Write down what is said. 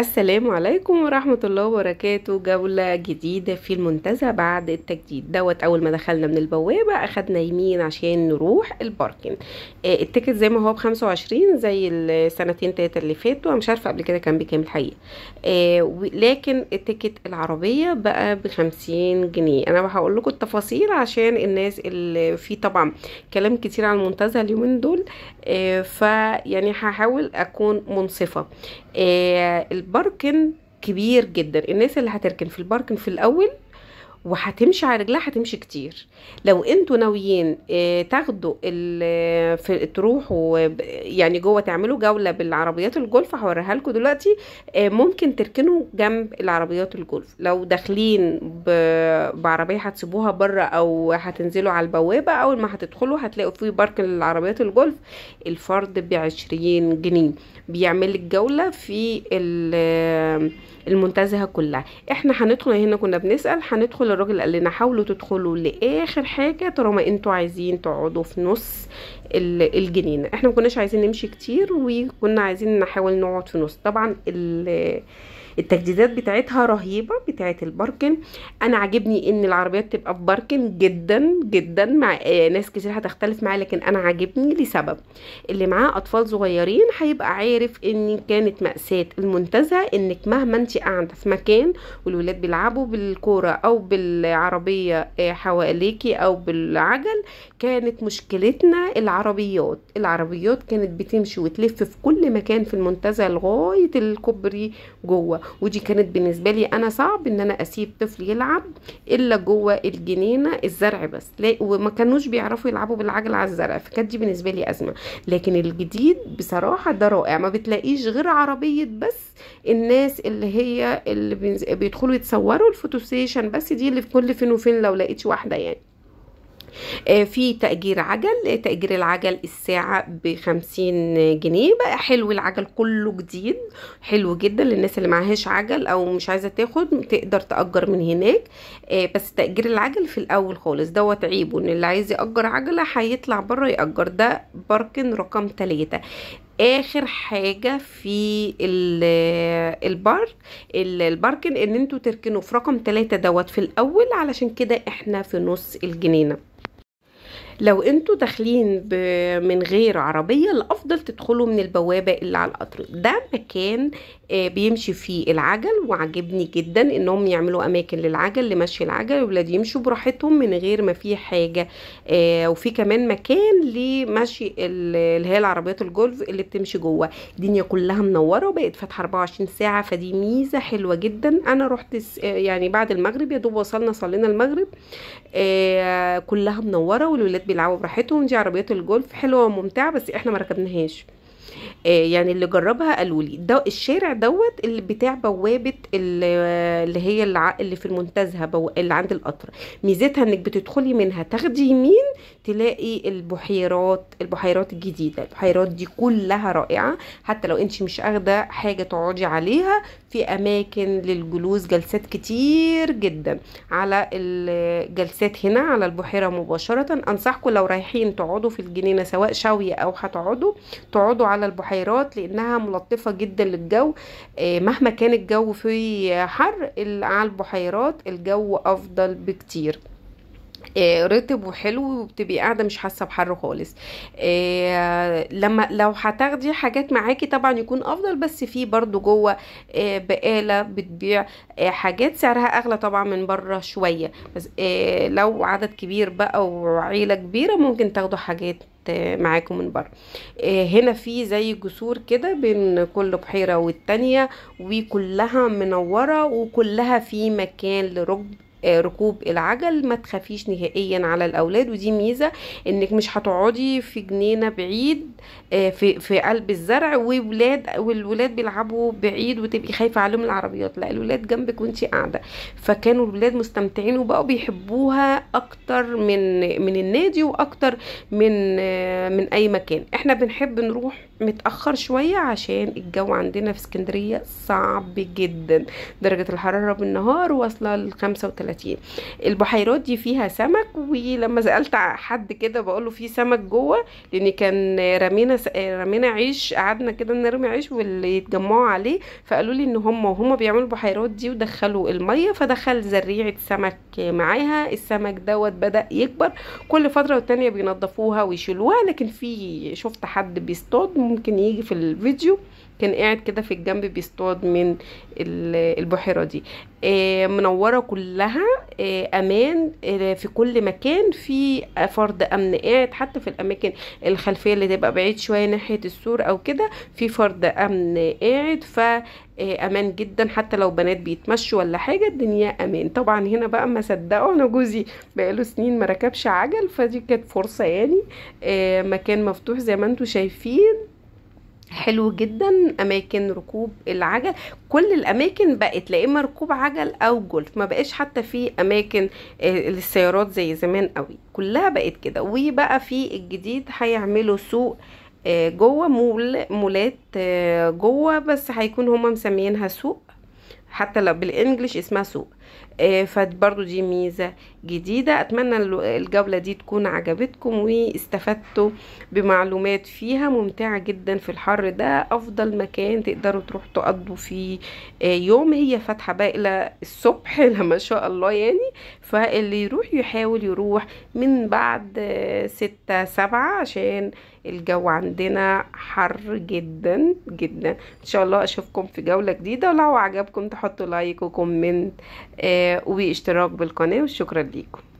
السلام عليكم ورحمة الله وبركاته جولة جديدة في المنتزه بعد التجديد دوت أول ما دخلنا من البوابة أخدنا يمين عشان نروح الباركن آه التيكت زي ما هو بخمسة وعشرين زي السنتين تلاتة اللي فاتوا مش عارفة قبل كده كان بكام الحقيقة آه لكن التيكت العربية بقى بخمسين جنيه أنا هقول لكم التفاصيل عشان الناس اللي في طبعا كلام كتير عن المنتزه اليومين دول آه فيعني هحاول أكون منصفة آه الباركن كبير جدا الناس اللي هتركن في الباركن في الاول وهتمشي على رجلها هتمشي كتير لو انتوا ناويين آه، تاخدوا آه، في تروحوا آه، يعني جوه تعملوا جوله بالعربيات الجولف هوريها لكم دلوقتي ممكن تركنوا جنب العربيات الجولف لو داخلين بعربيه هتسيبوها بره او هتنزلوا على البوابه اول ما هتدخلوا هتلاقوا فيه بارك للعربيات الجولف الفرد بعشرين جنيه بيعمل لك جوله في المنتزهه كلها احنا هندخل هنا كنا بنسال هندخل الراجل قال لنا حاولوا تدخلوا لاخر حاجه طالما انتوا عايزين تقعدوا في نص الجنينه احنا ما كناش عايزين نمشي كتير وكنا عايزين نحاول نقعد في نص طبعا التجديدات بتاعتها رهيبه بتاعت الباركن انا عاجبني ان العربيات تبقى في باركن جدا جدا مع ناس كتير هتختلف معايا لكن انا عاجبني لسبب اللي معاه اطفال صغيرين هيبقى عارف ان كانت ماساه المنتزه انك مهما انت قاعده في مكان والولاد بيلعبوا بالكوره او بالعربيه آه، حواليكي او بالعجل كانت مشكلتنا العربيات العربيات كانت بتمشي وتلف في كل مكان في المنتزه لغايه الكوبري جوه ودي كانت بالنسبه لي انا صعب ان انا اسيب طفل يلعب الا جوه الجنينه الزرع بس وما كانوش بيعرفوا يلعبوا بالعجل على الزرع فكانت دي بالنسبه لي ازمه لكن الجديد بصراحه ده رائع ما بتلاقيش غير عربيه بس الناس اللي هي هي اللي بينز... بيدخلوا يتصوروا الفوتوسيشن بس دي اللي في كل فين وفين لو لقيتش واحده يعني آه، في تأجير عجل آه، تأجير العجل الساعة بخمسين جنيه بقى حلو العجل كله جديد حلو جدا للناس اللي معهاش عجل او مش عايزة تاخد تقدر تأجر من هناك آه، بس تأجير العجل في الاول خالص دوت عيبه ان اللي عايز يأجر عجلة هيطلع بره يأجر ده باركن رقم تلاتة اخر حاجه في البارك الباركن ان انتوا تركنوا في رقم 3 دوت في الاول علشان كده احنا في نص الجنينه لو انتوا داخلين من غير عربية الافضل تدخلوا من البوابة اللي على القطر ده مكان آه، بيمشي فيه العجل وعجبني جدا انهم يعملوا اماكن للعجل لمشي العجل والولاد يمشوا براحتهم من غير ما في حاجة آه، وفي كمان مكان لمشي اللي هي العربيات الجولف اللي بتمشي جوه الدنيا كلها منورة وبقت فاتحة 24 ساعة فدي ميزة حلوة جدا انا رحت آه، يعني بعد المغرب يا دوب وصلنا صلينا المغرب كلها منورة والولاد بيلعبوا براحتهم دي عربيات الجولف حلوه وممتعه بس احنا ما ركبناهاش آه، يعني اللي جربها قالوا لي ده الشارع دوت اللي بتاع بوابه اللي هي اللي في المنتزه اللي عند القطر ميزتها انك بتدخلي منها تاخدي يمين تلاقي البحيرات البحيرات الجديده البحيرات دي كلها رائعه حتى لو انت مش اخده حاجه تقعدي عليها في اماكن للجلوس جلسات كتير جدا على الجلسات هنا على البحيره مباشره انصحكم لو رايحين تقعدوا في الجنينه سواء شوي او هتقعدوا تقعدوا على البحيره البحيرات لانها ملطفه جدا للجو آه، مهما كان الجو فيه حر على البحيرات الجو افضل بكتير آه، رطب وحلو وبتبقي قاعده مش حاسه بحر خالص آه، لما لو هتاخدي حاجات معاكي طبعا يكون افضل بس في برضو جوه بقاله بتبيع حاجات سعرها اغلى طبعا من بره شويه بس لو عدد كبير بقى وعيله كبيره ممكن تاخدوا حاجات معاكم من بره آه، هنا في زي جسور كده بين كل بحيره والتانيه وكلها منوره وكلها في مكان لركب آه، ركوب العجل ما تخافيش نهائيا على الاولاد ودي ميزه انك مش هتقعدي في جنينه بعيد آه، في في قلب الزرع وولاد والولاد بيلعبوا بعيد وتبقي خايفه عليهم العربيات لا الولاد جنبك وانت قاعده فكانوا الولاد مستمتعين وبقوا بيحبوها اكتر من من النادي واكتر من آه، من اي مكان احنا بنحب نروح متاخر شويه عشان الجو عندنا في اسكندريه صعب جدا درجه الحراره بالنهار واصله ل 35 30 البحيرات دي فيها سمك ولما سالت حد كده بقول له في سمك جوه لان كان رمينا رمينا عيش قعدنا كده نرمي عيش واللي يتجمعوا عليه فقالوا لي ان هم وهم بيعملوا البحيرات دي ودخلوا الميه فدخل زريعه سمك معاها السمك دوت بدا يكبر كل فتره والتانيه بينضفوها ويشيلوها لكن في شفت حد بيصطاد ممكن يجي في الفيديو كان قاعد كده في الجنب بيصطاد من البحيره دي آه، منوره كلها آه، امان آه، في كل مكان في آه، فرد امن قاعد حتى في الاماكن الخلفيه اللي تبقى بعيد شويه ناحيه السور او كده في فرد امن قاعد ف امان جدا حتى لو بنات بيتمشوا ولا حاجه الدنيا امان طبعا هنا بقى ما صدقوا انا جوزي بقاله سنين ما ركبش عجل فدي كانت فرصه يعني مكان مفتوح زي ما انتم شايفين حلو جدا اماكن ركوب العجل كل الاماكن بقت لا اما ركوب عجل او جولف ما بقاش حتى في اماكن آه، للسيارات زي زمان قوي كلها بقت كده وبقى في الجديد هيعملوا سوق آه، جوه مول مولات آه، جوه بس هيكون هما مسميينها سوق حتى لو بالانجلش اسمها سوق آه، فبرضو دي ميزة جديدة أتمنى الجولة دي تكون عجبتكم واستفدتوا بمعلومات فيها ممتعة جدا في الحر ده أفضل مكان تقدروا تروحوا تقضوا فيه آه، يوم هي فاتحة إلى الصبح لما شاء الله يعني فاللي يروح يحاول يروح من بعد آه، ستة سبعة عشان الجو عندنا حر جدا جدا ان شاء الله اشوفكم في جولة جديدة ولو عجبكم تحطوا لايك وكومنت آه، واشتراك بالقناة وشكرا ليكم